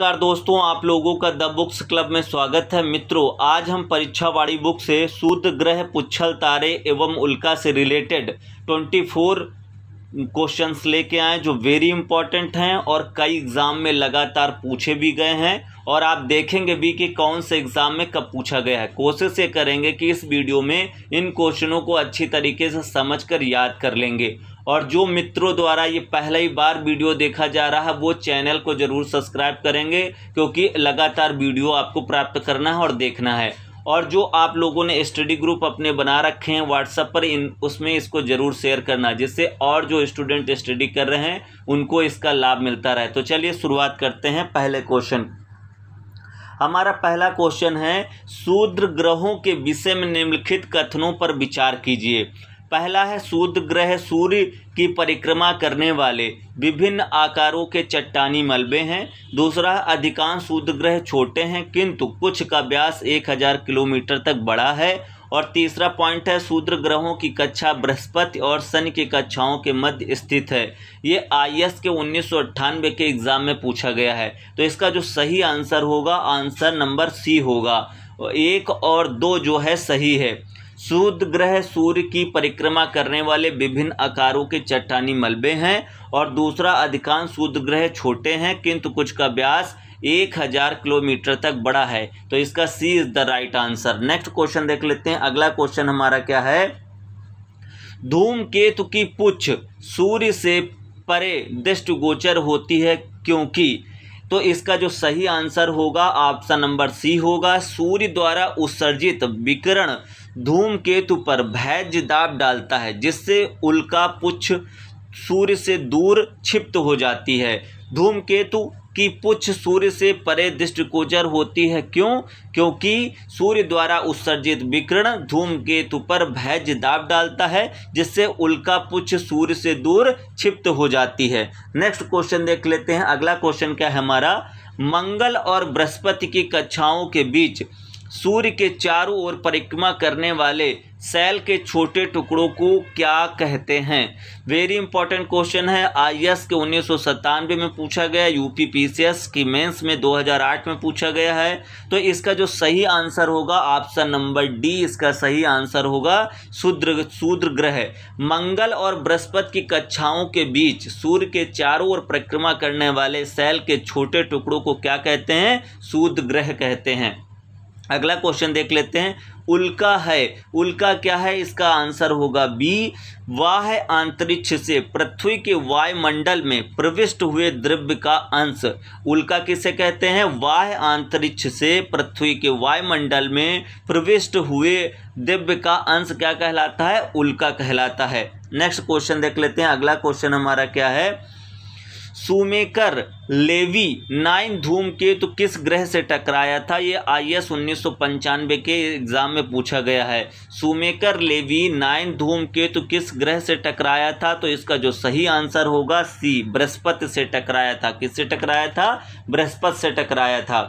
नमस्कार दोस्तों आप लोगों का द बुक्स क्लब में स्वागत है मित्रों आज हम परीक्षावाड़ी बुक से सूद ग्रह पुच्छल तारे एवं उल्का से रिलेटेड 24 क्वेश्चन लेके आए जो वेरी इंपॉर्टेंट हैं और कई एग्ज़ाम में लगातार पूछे भी गए हैं और आप देखेंगे भी कि कौन से एग्ज़ाम में कब पूछा गया है कोशिश ये करेंगे कि इस वीडियो में इन क्वेश्चनों को अच्छी तरीके से समझ कर याद कर लेंगे और जो मित्रों द्वारा ये ही बार वीडियो देखा जा रहा है वो चैनल को ज़रूर सब्सक्राइब करेंगे क्योंकि लगातार वीडियो आपको प्राप्त करना है और देखना है और जो आप लोगों ने स्टडी ग्रुप अपने बना रखे हैं व्हाट्सएप पर इन उसमें इसको ज़रूर शेयर करना जिससे और जो स्टूडेंट स्टडी कर रहे हैं उनको इसका लाभ मिलता रहे तो चलिए शुरुआत करते हैं पहले क्वेश्चन हमारा पहला क्वेश्चन है शूद्र ग्रहों के विषय में निम्नलिखित कथनों पर विचार कीजिए पहला है सूद ग्रह सूर्य की परिक्रमा करने वाले विभिन्न आकारों के चट्टानी मलबे हैं दूसरा अधिकांश सूद ग्रह छोटे हैं किंतु कुछ का व्यास 1000 किलोमीटर तक बड़ा है और तीसरा पॉइंट है सूद्र ग्रहों की कक्षा बृहस्पति और शनि की कक्षाओं के मध्य स्थित है ये आई के उन्नीस के एग्ज़ाम में पूछा गया है तो इसका जो सही आंसर होगा आंसर नंबर सी होगा एक और दो जो है सही है सूद ग्रह सूर्य की परिक्रमा करने वाले विभिन्न आकारों के चट्टानी मलबे हैं और दूसरा अधिकांश सूद ग्रह छोटे हैं किंतु कुछ का व्यास एक हजार किलोमीटर तक बड़ा है तो इसका C is the right answer next question देख लेते हैं अगला क्वेश्चन हमारा क्या है धूमकेतु की पुच्छ सूर्य से परे दृष्टगोचर होती है क्योंकि तो इसका जो सही आंसर होगा ऑप्शन नंबर सी होगा सूर्य द्वारा उत्सर्जित विकिरण धूम केतु पर भैज दाब डालता है जिससे उल्का पुच्छ सूर्य से दूर क्षिप्त हो जाती है धूमकेतु की पुच्छ सूर्य से परे दृष्टिकोचर होती है क्यों क्योंकि सूर्य द्वारा उत्सर्जित विकिरण धूमकेतु पर भैज दाब डालता है जिससे उल्का पुच्छ सूर्य से दूर क्षिप्त हो जाती है नेक्स्ट क्वेश्चन देख लेते हैं अगला क्वेश्चन क्या है हमारा मंगल और बृहस्पति की कक्षाओं के बीच सूर्य के चारों ओर परिक्रमा करने वाले सेल के छोटे टुकड़ों को क्या कहते हैं वेरी इंपॉर्टेंट क्वेश्चन है आईएएस के उन्नीस में पूछा गया यूपी पीसीएस की मेंस में 2008 में पूछा गया है तो इसका जो सही आंसर होगा ऑप्शन नंबर डी इसका सही आंसर होगा शूद्र शूद्र ग्रह मंगल और बृहस्पति की कक्षाओं के बीच सूर्य के चारों ओर परिक्रमा करने वाले सेल के छोटे टुकड़ों को क्या कहते हैं शूद्र ग्रह कहते हैं अगला क्वेश्चन देख लेते हैं उल्का है उल्का क्या है इसका आंसर होगा बी वाह अंतरिक्ष से पृथ्वी के वायुमंडल में प्रविष्ट हुए द्रव्य का अंश उल्का किसे कहते हैं वाह अंतरिक्ष से पृथ्वी के वायुमंडल में प्रविष्ट हुए द्रव्य का अंश क्या कहलाता है उल्का कहलाता है नेक्स्ट क्वेश्चन देख लेते हैं अगला क्वेश्चन हमारा क्या है सुमेकर लेवी नाइन के तो किस ग्रह से टकराया था ये आई एस उन्नीस के एग्जाम में पूछा गया है सुमेकर लेवी नाइन के तो किस ग्रह से टकराया था तो इसका जो सही आंसर होगा सी बृहस्पति से टकराया था किससे टकराया था बृहस्पति से टकराया था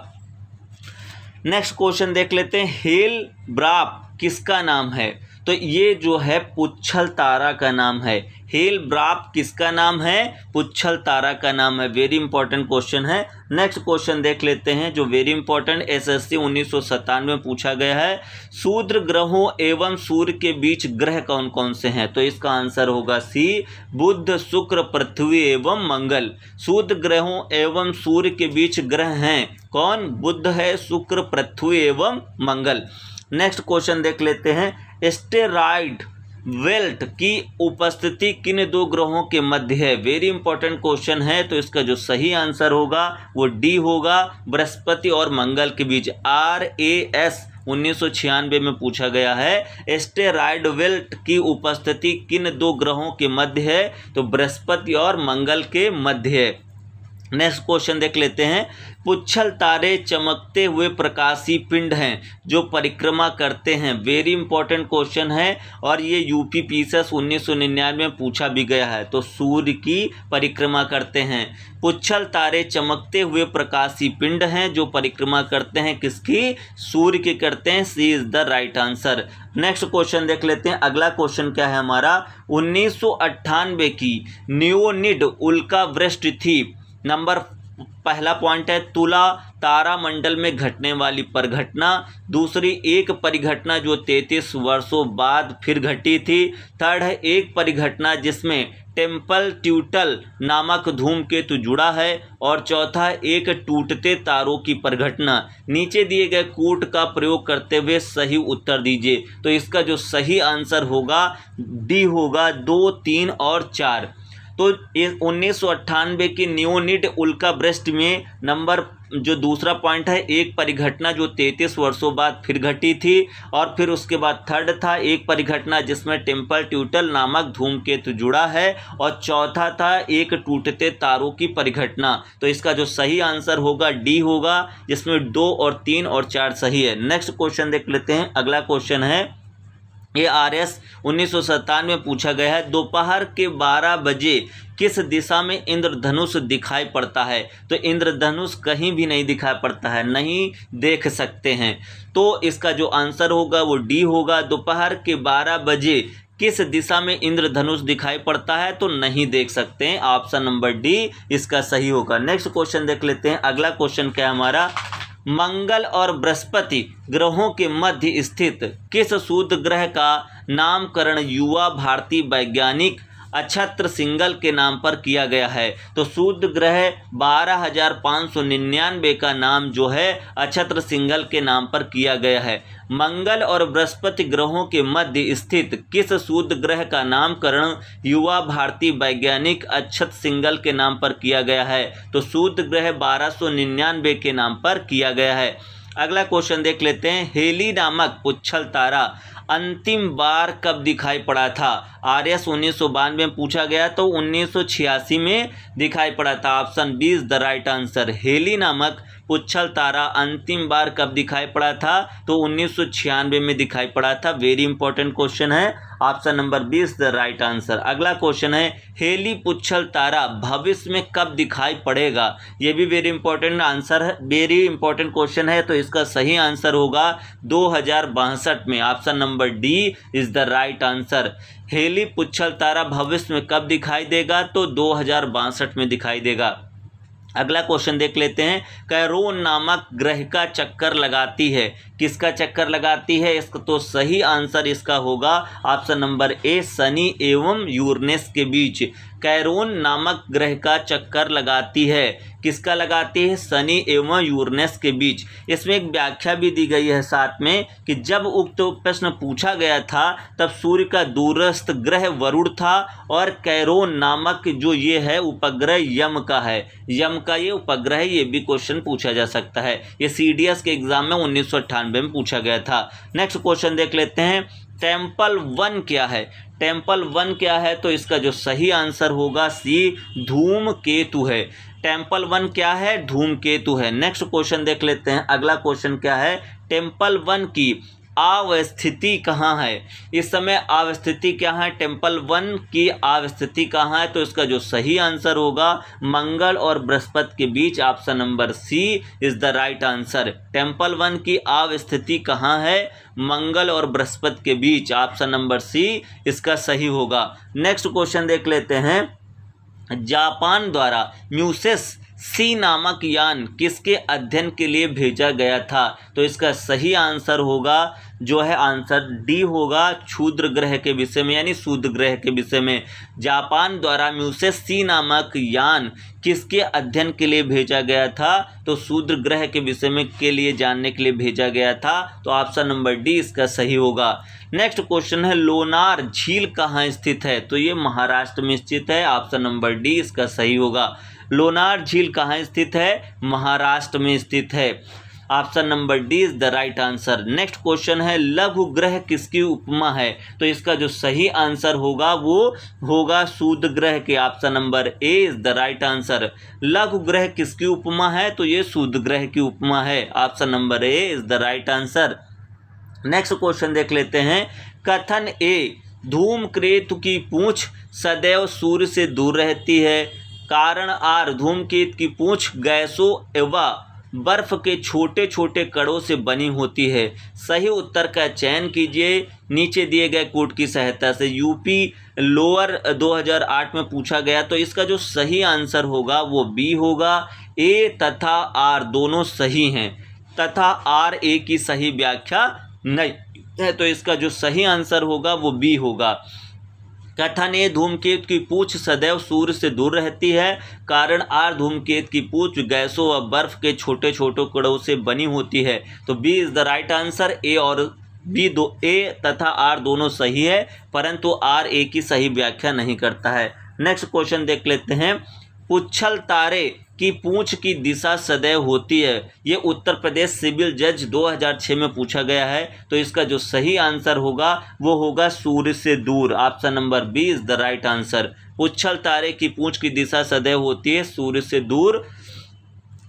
नेक्स्ट क्वेश्चन देख लेते हैं हेल ब्राप किसका नाम है तो ये जो है पुच्छल तारा का नाम है हेल ब्राप किसका नाम है पुच्छल तारा का नाम है वेरी इंपॉर्टेंट क्वेश्चन है नेक्स्ट क्वेश्चन देख लेते हैं जो वेरी इंपॉर्टेंट एसएससी उन्नीस सौ सत्तानवे में पूछा गया है शूद्र ग्रहों एवं सूर्य के बीच ग्रह कौन कौन से हैं तो इसका आंसर होगा सी बुद्ध शुक्र पृथ्वी एवं मंगल शूद्र ग्रहों एवं सूर्य के बीच ग्रह हैं कौन बुद्ध है शुक्र पृथ्वी एवं मंगल नेक्स्ट क्वेश्चन देख लेते हैं स्टेराइड वेल्ट की उपस्थिति किन दो ग्रहों के मध्य है वेरी इंपॉर्टेंट क्वेश्चन है तो इसका जो सही आंसर होगा वो डी होगा बृहस्पति और मंगल के बीच आर ए एस उन्नीस में पूछा गया है एस्टेराइड वेल्ट की उपस्थिति किन दो ग्रहों के मध्य है तो बृहस्पति और मंगल के मध्य है नेक्स्ट क्वेश्चन देख लेते हैं पुच्छल तारे चमकते हुए प्रकाशी पिंड हैं जो परिक्रमा करते हैं वेरी इंपॉर्टेंट क्वेश्चन है और ये यूपी एस उन्नीस सौ निन्यानवे में पूछा भी गया है तो सूर्य की परिक्रमा करते हैं पुच्छल तारे चमकते हुए प्रकाशी पिंड हैं जो परिक्रमा करते हैं किसकी सूर्य की करते हैं C is the right answer next question देख लेते हैं अगला क्वेश्चन क्या है हमारा उन्नीस की न्यूनिड उल्का वृष्ट थी नंबर पहला पॉइंट है तुला तारामंडल में घटने वाली परिघटना दूसरी एक परिघटना जो तैंतीस वर्षों बाद फिर घटी थी थर्ड है एक परिघटना जिसमें टेम्पल ट्यूटल नामक धूमकेतु जुड़ा है और चौथा एक टूटते तारों की परिघटना नीचे दिए गए कूट का प्रयोग करते हुए सही उत्तर दीजिए तो इसका जो सही आंसर होगा डी होगा दो तीन और चार तो उन्नीस की न्यूनिट उल्का ब्रेस्ट में नंबर जो दूसरा पॉइंट है एक परिघटना जो तैंतीस वर्षों बाद फिर घटी थी और फिर उसके बाद थर्ड था एक परिघटना जिसमें टेम्पल ट्यूटल नामक धूमकेतु जुड़ा है और चौथा था एक टूटते तारों की परिघटना तो इसका जो सही आंसर होगा डी होगा जिसमें दो और तीन और चार सही है नेक्स्ट क्वेश्चन देख लेते हैं अगला क्वेश्चन है ये आर एस उन्नीस में पूछा गया है दोपहर के 12 बजे किस दिशा में इंद्रधनुष दिखाई पड़ता है तो इंद्रधनुष कहीं भी नहीं दिखाई पड़ता है नहीं देख सकते हैं तो इसका जो आंसर होगा वो डी होगा दोपहर के 12 बजे किस दिशा में इंद्रधनुष दिखाई पड़ता है तो नहीं देख सकते हैं ऑप्शन नंबर डी इसका सही होगा नेक्स्ट क्वेश्चन देख लेते हैं अगला क्वेश्चन क्या है हमारा मंगल और बृहस्पति ग्रहों के मध्य स्थित किस शूद्र ग्रह का नामकरण युवा भारतीय वैज्ञानिक अक्षत्र सिंगल के नाम पर किया गया है तो शुद्ध ग्रह बारह हजार पाँच सौ निन्यानवे का नाम जो है अक्षत्र सिंगल के नाम पर किया गया है मंगल और बृहस्पति ग्रहों के मध्य स्थित किस शुद्ध ग्रह का नामकरण युवा भारतीय वैज्ञानिक अक्षत सिंगल के नाम पर किया गया है तो शुद्ध ग्रह बारह सौ के नाम पर किया गया है अगला क्वेश्चन देख लेते हैं हेली नामक पुच्छल तारा अंतिम बार कब दिखाई पड़ा था आर एस उन्नीस में पूछा गया तो 1986 में दिखाई पड़ा था option B is the right answer Halley नामक उच्छल तारा अंतिम बार कब दिखाई पड़ा था तो उन्नीस में दिखाई पड़ा था वेरी इंपॉर्टेंट क्वेश्चन है option number B is the right answer अगला क्वेश्चन है हेली पुच्छल तारा भविष्य में कब दिखाई पड़ेगा ये भी वेरी इंपॉर्टेंट आंसर है वेरी इंपॉर्टेंट क्वेश्चन है तो इसका सही आंसर होगा दो में option number D is the right answer Halley पुच्छल तारा भविष्य में कब दिखाई देगा तो दो में दिखाई देगा अगला क्वेश्चन देख लेते हैं कैरोन नामक ग्रह का चक्कर लगाती है किसका चक्कर लगाती है इसका तो सही आंसर इसका होगा ऑप्शन नंबर ए शनि एवं यूरनेस के बीच कैरोन नामक ग्रह का चक्कर लगाती है किसका लगाते हैं शनि एवं यूरनेस के बीच इसमें एक व्याख्या भी दी गई है साथ में कि जब उक्त प्रश्न पूछा गया था तब सूर्य का दूरस्थ ग्रह वरुण था और कैरोन नामक जो ये है उपग्रह यम का है यम का ये उपग्रह ये भी क्वेश्चन पूछा जा सकता है ये सी के एग्जाम में उन्नीस में पूछा गया था नेक्स्ट क्वेश्चन देख लेते हैं टेम्पल वन क्या है टेम्पल वन क्या है तो इसका जो सही आंसर होगा सी धूम केतु है टेम्पल वन क्या है धूमकेतु है नेक्स्ट क्वेश्चन देख लेते हैं अगला क्वेश्चन क्या है टेम्पल वन की अवस्थिति कहाँ है इस समय अवस्थिति क्या है टेम्पल वन की अवस्थिति कहाँ है तो इसका जो सही आंसर होगा मंगल और बृहस्पति के बीच option number C is the right answer Tempel one की अवस्थिति कहाँ है मंगल और बृहस्पति के बीच ऑप्शन नंबर सी इसका सही होगा नेक्स्ट क्वेश्चन देख लेते हैं जापान द्वारा म्यूसेस सी नामक यान किसके अध्ययन के लिए भेजा गया था तो इसका सही आंसर होगा जो है आंसर डी होगा क्षुद्र ग्रह के विषय में यानी शूद्र ग्रह के विषय में जापान द्वारा म्यूसे सी नामक यान किसके अध्ययन के लिए भेजा गया था तो शूद्र ग्रह के विषय में के लिए जानने के लिए भेजा गया था तो ऑप्शन नंबर डी इसका सही होगा नेक्स्ट क्वेश्चन है लोनार झील कहाँ स्थित है तो ये महाराष्ट्र में स्थित है ऑप्शन नंबर डी इसका सही होगा लोनार झील कहाँ स्थित है महाराष्ट्र में स्थित है option number D is the right answer next question है लघु ग्रह किसकी उपमा है तो इसका जो सही आंसर होगा वो होगा सूद ग्रह के option number A is the right answer लघु ग्रह किसकी उपमा है तो ये सूद ग्रह की उपमा है option number A is the right answer next question देख लेते हैं कथन ए क्रेतु की पूछ सदैव सूर्य से दूर रहती है कारण आर धूमकेत की पूंछ गैसों एवं बर्फ के छोटे छोटे कड़ों से बनी होती है सही उत्तर का चयन कीजिए नीचे दिए गए कोट की सहायता से यूपी लोअर 2008 में पूछा गया तो इसका जो सही आंसर होगा वो बी होगा ए तथा आर दोनों सही हैं तथा आर ए की सही व्याख्या नहीं है तो इसका जो सही आंसर होगा वो बी होगा कथन ए धूमकेत की पूछ सदैव सूर्य से दूर रहती है कारण आर धूमकेत की पूछ गैसों व बर्फ के छोटे छोटे कड़ों से बनी होती है तो B is the right answer A और बी दो ए तथा आर दोनों सही है परंतु आर ए की सही व्याख्या नहीं करता है नेक्स्ट क्वेश्चन देख लेते हैं पुच्छल तारे की पूंछ की दिशा सदैव होती है ये उत्तर प्रदेश सिविल जज 2006 में पूछा गया है तो इसका जो सही आंसर होगा वो होगा सूर्य से दूर option number B is the right answer उच्छल तारे की पूंछ की दिशा सदैव होती है सूर्य से दूर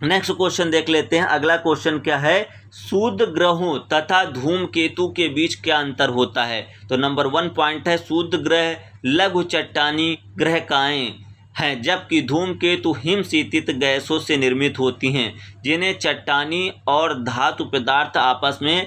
नेक्स्ट क्वेश्चन देख लेते हैं अगला क्वेश्चन क्या है सूद ग्रहों तथा धूम केतु के बीच क्या अंतर होता है तो नंबर वन पॉइंट है सूद ग्रह लघु चट्टानी ग्रह काएँ हैं जबकि धूम केतु हिमशीतित गैसों से निर्मित होती हैं जिन्हें चट्टानी और धातु पदार्थ आपस में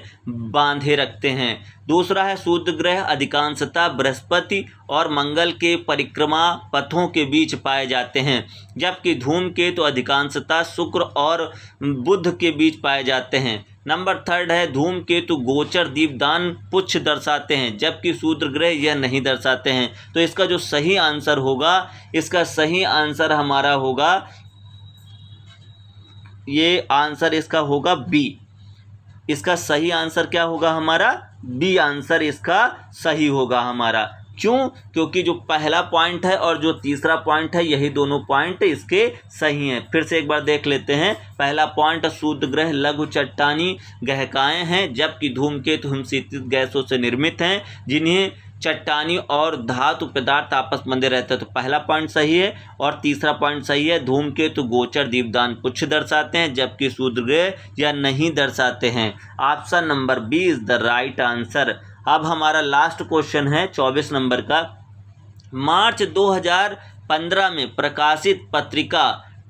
बांधे रखते हैं दूसरा है शुद्ध ग्रह अधिकांशतः बृहस्पति और मंगल के परिक्रमा पथों के बीच पाए जाते हैं जबकि धूम तो अधिकांशतः शुक्र और बुध के बीच पाए जाते हैं नंबर थर्ड है धूम केतु गोचर दीपदान पुच्छ दर्शाते हैं जबकि सूत्र ग्रह यह नहीं दर्शाते हैं तो इसका जो सही आंसर होगा इसका सही आंसर हमारा होगा ये आंसर इसका होगा बी इसका सही आंसर क्या होगा हमारा बी आंसर इसका सही होगा हमारा क्यों क्योंकि जो पहला पॉइंट है और जो तीसरा पॉइंट है यही दोनों पॉइंट इसके सही हैं फिर से एक बार देख लेते हैं पहला पॉइंट शुद्ध ग्रह लघु चट्टानी गहकाएँ हैं जबकि धूमकेतु हिमशीत गैसों से निर्मित हैं जिन्हें चट्टानी और धातु पदार्थ आपस में रहते हैं तो पहला पॉइंट सही है और तीसरा पॉइंट सही है धूमकेतु गोचर दीपदान पुच्छ दर्शाते हैं जबकि सूद्रग्रह या नहीं दर्शाते हैं option number B is the right answer अब हमारा लास्ट क्वेश्चन है चौबीस नंबर का मार्च 2015 में प्रकाशित पत्रिका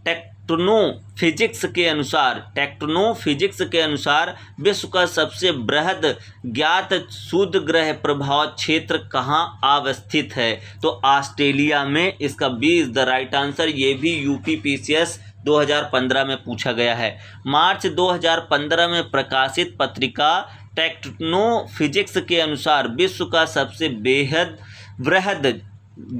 टेक्टनो फिजिक्स के अनुसार टेक्टनो फिजिक्स के अनुसार विश्व का सबसे बृहद ज्ञात शुद्ध ग्रह प्रभाव क्षेत्र कहाँ अवस्थित है तो ऑस्ट्रेलिया में इसका B is the right answer ये भी यूपी पीसीएस 2015 में पूछा गया है मार्च 2015 में प्रकाशित पत्रिका टेक्टनो फिजिक्स के अनुसार विश्व का सबसे बेहद वृहद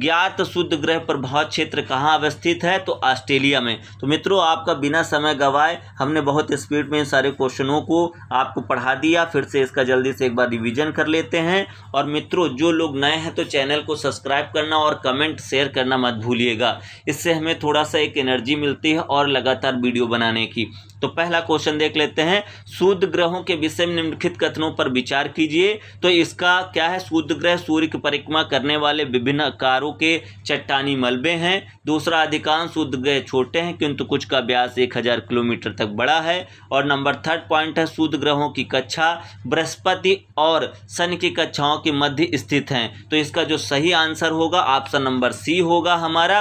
ज्ञात शुद्ध ग्रह प्रभाव क्षेत्र कहाँ अवस्थित है तो ऑस्ट्रेलिया में तो मित्रों आपका बिना समय गवाए हमने बहुत स्पीड में इन सारे क्वेश्चनों को आपको पढ़ा दिया फिर से इसका जल्दी से एक बार रिवीजन कर लेते हैं और मित्रों जो लोग नए हैं तो चैनल को सब्सक्राइब करना और कमेंट शेयर करना मत भूलिएगा इससे हमें थोड़ा सा एक एनर्जी मिलती है और लगातार वीडियो बनाने की तो पहला क्वेश्चन देख लेते हैं शुद्ध ग्रहों के विषय में निम्नलिखित कथनों पर विचार कीजिए तो इसका क्या है शुद्ध ग्रह सूर्य की परिक्रमा करने वाले विभिन्न आकारों के चट्टानी मलबे हैं दूसरा अधिकांश शुद्ध ग्रह छोटे हैं किंतु कुछ का व्यास एक हजार किलोमीटर तक बड़ा है और नंबर थर्ड पॉइंट है शुद्ध ग्रहों की कक्षा बृहस्पति और सन की कक्षाओं के मध्य स्थित हैं तो इसका जो सही आंसर होगा ऑप्शन नंबर सी होगा हमारा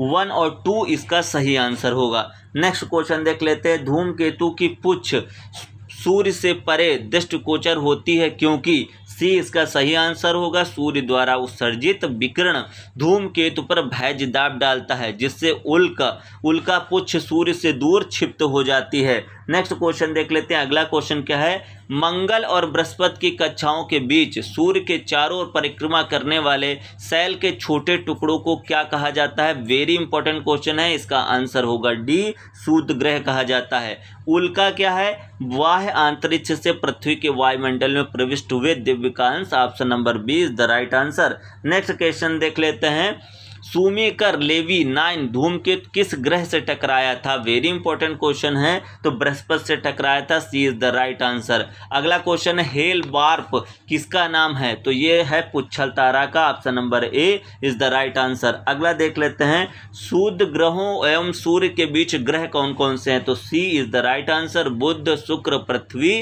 वन और टू इसका सही आंसर होगा नेक्स्ट क्वेश्चन देख लेते हैं धूमकेतु की पुछ सूर्य से परे दृष्ट गोचर होती है क्योंकि सी इसका सही आंसर होगा सूर्य द्वारा उत्सर्जित विकिरण धूमकेतु पर भैज दाब डालता है जिससे उल्का उल्का पुच्छ सूर्य से दूर क्षिप्त हो जाती है नेक्स्ट क्वेश्चन देख लेते हैं अगला क्वेश्चन क्या है मंगल और बृहस्पति की कक्षाओं के बीच सूर्य के चारों ओर परिक्रमा करने वाले सेल के छोटे टुकड़ों को क्या कहा जाता है वेरी इंपॉर्टेंट क्वेश्चन है इसका आंसर होगा डी सूत ग्रह कहा जाता है उल्का क्या है वाह अंतरिक्ष से पृथ्वी के वायुमंडल में प्रविष्ट हुए दिव्यकांश option number B is the right answer next question देख लेते हैं सुमेकर लेवी नाइन धूमकेतु किस ग्रह से टकराया था वेरी इंपॉर्टेंट क्वेश्चन है तो बृहस्पति से टकराया था C is the right answer अगला क्वेश्चन है हेल बार्प किसका नाम है तो ये है पुच्छल तारा का option number A is the right answer अगला देख लेते हैं शुद्ध ग्रहों एवं सूर्य के बीच ग्रह कौन कौन से हैं तो C is the right answer बुद्ध शुक्र पृथ्वी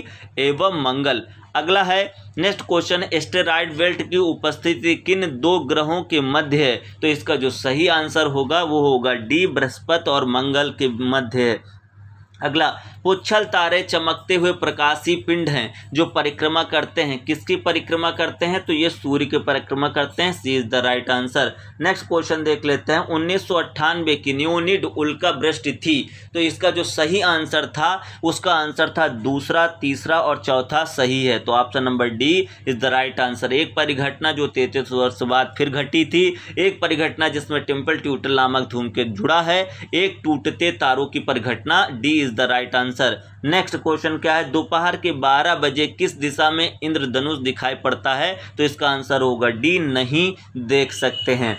एवं मंगल अगला है नेक्स्ट क्वेश्चन स्टेराइड बेल्ट की उपस्थिति किन दो ग्रहों के मध्य है तो इसका जो सही आंसर होगा वो होगा डी बृहस्पति और मंगल के मध्य है अगला पुच्छल तारे चमकते हुए प्रकाशी पिंड हैं जो परिक्रमा करते हैं किसकी परिक्रमा करते हैं तो ये सूर्य की परिक्रमा करते हैं C is the right answer next question देख लेते हैं उन्नीस सौ की न्यूनिड उल्का वृष्टि थी तो इसका जो सही आंसर था उसका आंसर था दूसरा तीसरा और चौथा सही है तो option number D is the right answer एक परिघटना जो तैतीस वर्ष बाद फिर घटी थी एक परिघटना जिसमें टेम्पल ट्यूटर नामक धूम के जुड़ा है एक टूटते तारों की परिघटना D is is the right answer next question क्या है दोपहर के 12 बजे किस दिशा में इंद्रधनुष दिखाई पड़ता है तो इसका आंसर होगा डी नहीं देख सकते हैं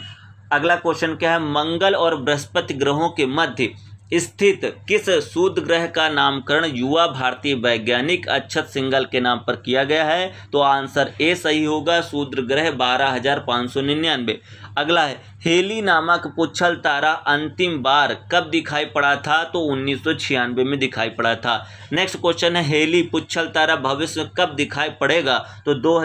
अगला क्वेश्चन क्या है मंगल और बृहस्पति ग्रहों के मध्य स्थित किस सूद ग्रह का नामकरण युवा भारतीय वैज्ञानिक अक्षत सिंगल के नाम पर किया गया है तो आंसर ए सही होगा शूद्र ग्रह बारह हजार पाँच सौ निन्यानवे अगला है हेली नामक पुच्छल तारा अंतिम बार कब दिखाई पड़ा था तो उन्नीस में दिखाई पड़ा था नेक्स्ट क्वेश्चन है हेली पुच्छल तारा भविष्य में कब दिखाई पड़ेगा तो दो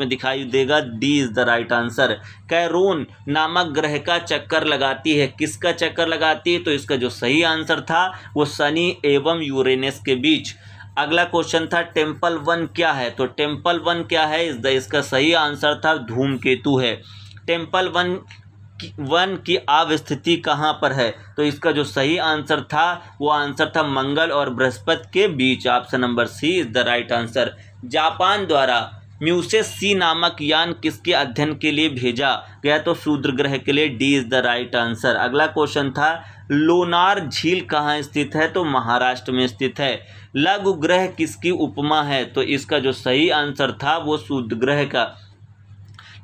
में दिखाई देगा D is the right answer कैरून नामक ग्रह का चक्कर लगाती है किसका चक्कर लगाती है तो इसका जो सही आंसर था वो शनि एवं यूरेनस के बीच अगला क्वेश्चन था टेम्पल वन क्या है तो टेम्पल वन क्या है इसका सही आंसर था धूमकेतु है टेम्पल वन वन की अवस्थिति कहाँ पर है तो इसका जो सही आंसर था वो आंसर था मंगल और बृहस्पति के बीच option number C is the right answer Japan द्वारा म्यूसेस सी नामक यान किसके अध्ययन के लिए भेजा गया तो शूद्र ग्रह के लिए D is the right answer अगला क्वेश्चन था लोनार झील कहाँ स्थित है तो महाराष्ट्र में स्थित है लघु ग्रह किसकी उपमा है तो इसका जो सही आंसर था वो शूद्र ग्रह का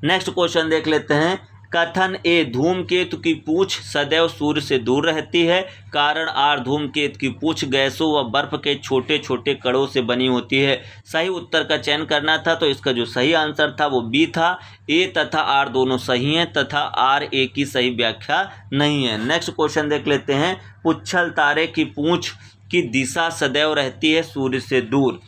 नेक्स्ट क्वेश्चन देख लेते हैं कथन ए धूमकेतु की पूछ सदैव सूर्य से दूर रहती है कारण आर धूमकेतु की पूछ गैसों व बर्फ के छोटे छोटे कड़ों से बनी होती है सही उत्तर का चयन करना था तो इसका जो सही आंसर था वो बी था ए तथा आर दोनों सही हैं तथा आर ए की सही व्याख्या नहीं है नेक्स्ट क्वेश्चन देख लेते हैं पुच्छल तारे की पूछ की दिशा सदैव रहती है सूर्य से दूर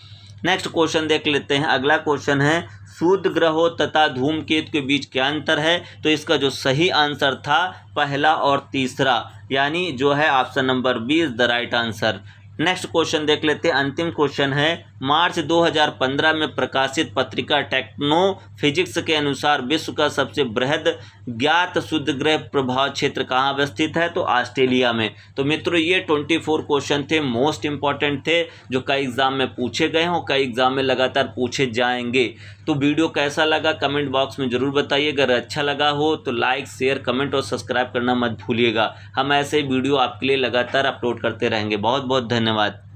नेक्स्ट क्वेश्चन देख लेते हैं अगला क्वेश्चन है शुद्ध ग्रहों तथा धूमकेतु के बीच क्या अंतर है तो इसका जो सही आंसर था पहला और तीसरा यानी जो है option number B is the right answer next question देख लेते हैं अंतिम क्वेश्चन है मार्च 2015 में प्रकाशित पत्रिका टेक्नो फिजिक्स के अनुसार विश्व का सबसे बृहद ज्ञात शुद्ध ग्रह प्रभाव क्षेत्र कहाँ अवस्थित है तो ऑस्ट्रेलिया में तो मित्रों ये 24 क्वेश्चन थे मोस्ट इंपॉर्टेंट थे जो कई एग्ज़ाम में पूछे गए हैं और कई एग्ज़ाम में लगातार पूछे जाएंगे तो वीडियो कैसा लगा कमेंट बॉक्स में ज़रूर बताइए अगर अच्छा लगा हो तो लाइक शेयर कमेंट और सब्सक्राइब करना मत भूलिएगा हम ऐसे वीडियो आपके लिए लगातार अपलोड करते रहेंगे बहुत बहुत धन्यवाद